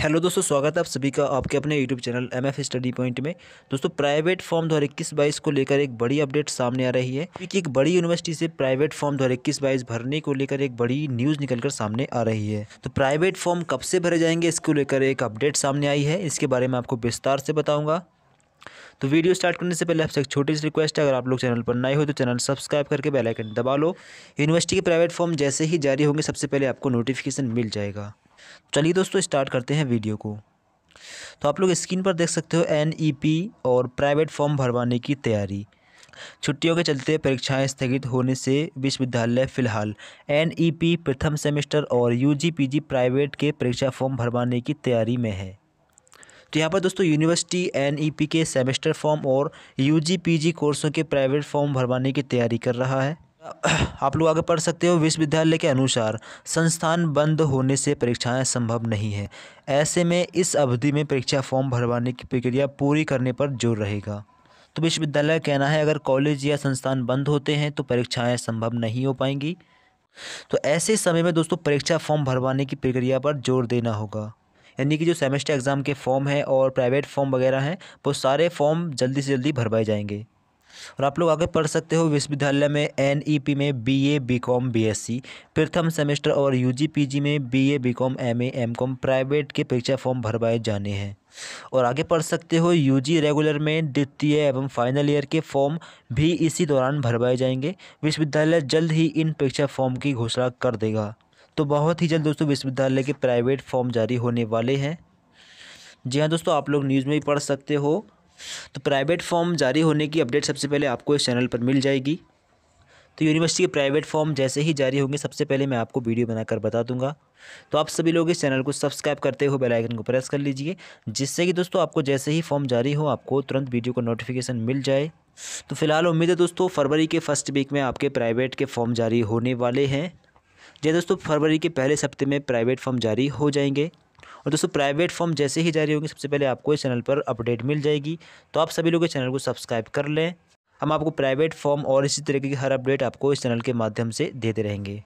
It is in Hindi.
हेलो दोस्तों स्वागत है आप सभी का आपके अपने YouTube channel M F study point में दोस्तों प्राइवेट फॉर्म दो हज़ार इक्कीस बाईस को लेकर एक बड़ी अपडेट सामने आ रही है क्योंकि एक बड़ी यूनिवर्सिटी से प्राइवेट फॉर्म दो हज़ार इक्कीस बाईस भरने को लेकर एक बड़ी न्यूज़ निकलकर सामने आ रही है तो प्राइवेट फॉर्म कब से भरे जाएंगे इसको लेकर एक अपडेट सामने आई है इसके बारे में आपको विस्तार से बताऊँगा तो वीडियो स्टार्ट करने से पहले आपसे एक छोटी सी रिक्वेस्ट है अगर आप लोग चैनल पर नए हो तो चैनल सब्सक्राइब करके बेल आइकन दबा लो यूनिवर्सिटी के प्राइवेट फॉर्म जैसे ही जारी होंगे सबसे पहले आपको नोटिफिकेशन मिल जाएगा तो चलिए दोस्तों स्टार्ट करते हैं वीडियो को तो आप लोग स्क्रीन पर देख सकते हो एन e और प्राइवेट फॉर्म भरवाने की तैयारी छुट्टियों के चलते परीक्षाएं स्थगित होने से विश्वविद्यालय फिलहाल एनईपी e प्रथम सेमेस्टर और यूजीपीजी प्राइवेट के परीक्षा फॉर्म भरवाने की तैयारी में है तो यहाँ पर दोस्तों यूनिवर्सिटी एनईपी e के सेमेस्टर फॉर्म और यूजीपीजी कोर्सों के प्राइवेट फॉर्म भरवाने की तैयारी कर रहा है आप लोग आगे पढ़ सकते हो विश्वविद्यालय के अनुसार संस्थान बंद होने से परीक्षाएं संभव नहीं है ऐसे में इस अवधि में परीक्षा फॉर्म भरवाने की प्रक्रिया पूरी करने पर जोर रहेगा तो विश्वविद्यालय का कहना है अगर कॉलेज या संस्थान बंद होते हैं तो परीक्षाएं संभव नहीं हो पाएंगी तो ऐसे समय में दोस्तों परीक्षा फॉर्म भरवाने की प्रक्रिया पर जोर देना होगा यानी कि जो सेमेस्टर एग्ज़ाम के फॉर्म हैं और प्राइवेट फॉर्म वगैरह हैं वो सारे फॉर्म जल्दी से जल्दी भरवाए जाएंगे और आप लोग आगे पढ़ सकते हो विश्वविद्यालय में एन ई पी में B A B com B S C प्रथम सेमेस्टर और यू जी पी जी में B A B com M A M com private के परीक्षा फॉर्म भरवाए जाने हैं और आगे पढ़ सकते हो यूजी रेगुलर में द्वितीय एवं फाइनल ईयर के फॉर्म भी इसी दौरान भरवाए जाएंगे विश्वविद्यालय जल्द ही इन परीक्षा फॉर्म की घोषणा कर देगा तो बहुत ही जल्द दोस्तों विश्वविद्यालय के प्राइवेट फॉर्म जारी होने वाले हैं जी हाँ दोस्तों आप लोग न्यूज़ में भी पढ़ सकते हो तो प्राइवेट फॉर्म जारी होने की अपडेट सबसे पहले आपको इस चैनल पर मिल जाएगी तो यूनिवर्सिटी के प्राइवेट फॉर्म जैसे ही जारी होंगे सबसे पहले मैं आपको वीडियो बनाकर बता दूंगा तो आप सभी लोग इस चैनल को सब्सक्राइब करते हुए बेल आइकन को प्रेस कर लीजिए जिससे कि दोस्तों आपको जैसे ही फॉर्म जारी हो आपको तुरंत वीडियो का नोटिफिकेशन मिल जाए तो फिलहाल उम्मीद है दोस्तों फरवरी के फर्स्ट वीक में आपके प्राइवेट के फॉर्म जारी होने वाले हैं जी दोस्तों फरवरी के पहले हफ्ते में प्राइवेट फॉर्म जारी हो जाएंगे और दोस्तों प्राइवेट फॉर्म जैसे ही जारी होगी सबसे पहले आपको इस चैनल पर अपडेट मिल जाएगी तो आप सभी लोग इस चैनल को सब्सक्राइब कर लें हम आपको प्राइवेट फॉर्म और इसी तरीके की हर अपडेट आपको इस चैनल के माध्यम से देते रहेंगे